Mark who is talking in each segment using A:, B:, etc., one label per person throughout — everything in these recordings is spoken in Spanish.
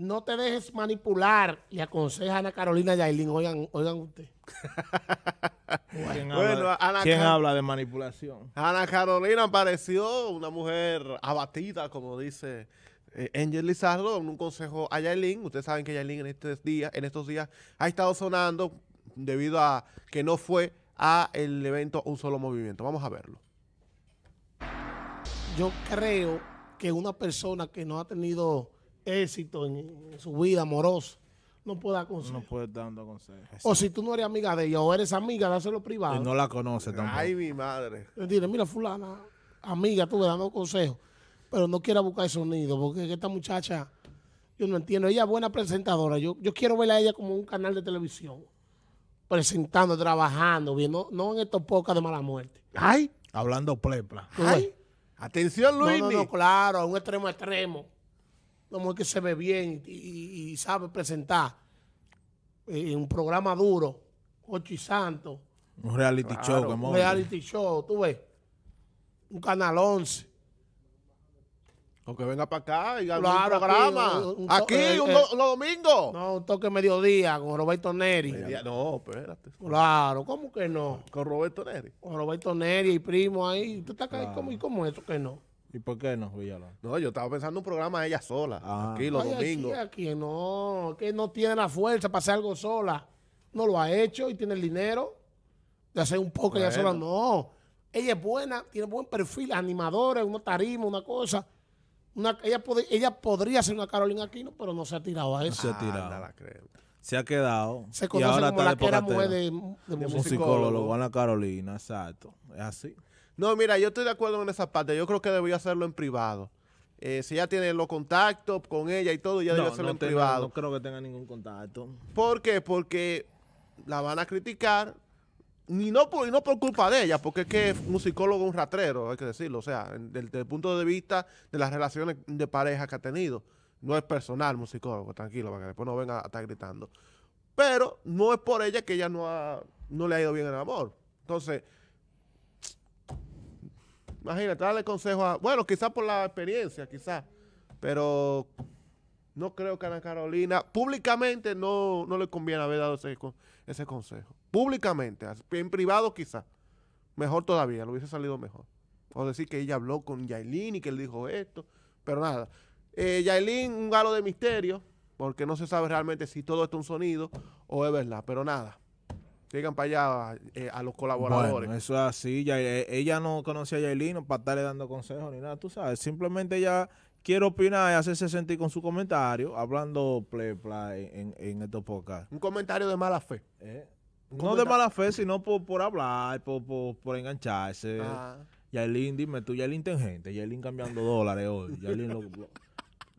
A: No te dejes manipular, le aconseja a Ana Carolina Yailin. Oigan, oigan usted. ¿Quién, habla,
B: ¿quién habla, de manipulación?
A: Ana Carolina
C: apareció, una mujer abatida, como dice eh, Angel Lizardo, un consejo a Yailin. Ustedes saben que Yailin en, estos días, en estos días ha estado sonando debido a que no fue a el evento Un Solo Movimiento. Vamos a verlo.
A: Yo creo que una persona que no ha tenido éxito en, su vida amorosa, no puede dar No
B: puede dando consejos. O si
A: tú no eres amiga de ella o eres amiga, dáselo privado. Y no la
B: conoce tampoco. Ay, mi madre.
A: Dile, mira, fulana, amiga, tú dando consejos, pero no quiera buscar el sonido, porque esta muchacha, yo no entiendo, ella es buena presentadora, yo, yo quiero verla a ella como un canal de televisión, presentando, trabajando, viendo, no en estos pocas de mala muerte. Ay.
B: Hablando plepla. Ay.
A: Atención, Luis. No, claro, a un extremo extremo una mujer que se ve bien y, sabe presentar en eh, un programa duro, ocho y santo
B: Un reality show, que Un reality
A: show, tú ves. Un canal 11. O que venga para acá
C: y haga un programa. Aquí, eh, eh, los
A: domingos. No, un toque mediodía con Roberto Neri. no, espérate. Claro, ¿cómo que no? Con Roberto Neri. Con Roberto Neri y primo ahí. ¿Tú estás ¿cómo, ¿Y cómo eso que no? ¿Y por qué no, Villalón? No, yo estaba pensando un programa de ella sola, ah. aquí los domingos. Aquí, no, que no tiene la fuerza para hacer algo sola. No lo ha hecho y tiene el dinero de hacer un poco ella sola. No, ella es buena, tiene buen perfil, animadora, una tarima, una cosa. Una, ella, ella podría ser una Carolina Aquino, pero no se ha tirado
B: a eso. se ha tirado. Ah, se ha quedado. Se conoce como la que era mujer de,
C: de, de
B: Carolina, exacto. Es así.
C: No, mira, yo estoy de acuerdo en esa parte. Yo creo que debía hacerlo en privado. Eh, si ya tiene los contactos con ella y todo, ya hacerlo en privado. No
B: creo que tenga ningún contacto.
C: ¿Por qué? Porque la van a criticar. Y no por, no culpa de ella, porque es que es un psicólogo un ratrero, hay que decirlo. O sea, desde el punto de vista de las relaciones de pareja que ha tenido. No es personal, musicólogo, tranquilo, para que después no venga a estar gritando. Pero no es por ella que ella no, no le ha ido bien el amor. Entonces, Imagínate, darle consejo a... Bueno, quizás por la experiencia, quizás. Pero no creo que Ana Carolina públicamente no, no le conviene haber dado ese, consejo. Públicamente, en privado quizás. Mejor todavía, lo hubiese salido mejor. O decir que ella habló con Yailin y que él dijo esto. Pero nada. Eh, Yailin, un galo de misterio, porque no se sabe realmente si todo esto es un sonido o es verdad. Pero nada. Llegan para allá eh, a los colaboradores.
B: eso es así. Eh, ella no conocía a no para estarle dando consejos ni nada, tú sabes. Simplemente ella quiere opinar y hacerse sentir con su comentario, hablando play, play en, estos podcasts. Un
C: comentario de mala fe. Eh, no de mala
B: fe, sino por, hablar, por, por, engancharse. Ah. Yailin, dime tú, Yailin gente. Yailin cambiando dólares hoy. Yailin lo,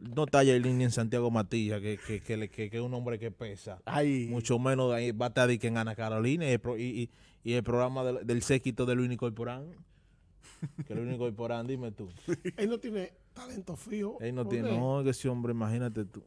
B: no está el ni en Santiago Matías, que, es un hombre que pesa. Mucho menos ahí va a estar en Ana Carolina y, y, y el programa del, del, séquito de Luis Porán. Que Luis Porán, dime tú.
A: Él no tiene talento fijo. Él no tiene. No,
B: que ese hombre, imagínate tú.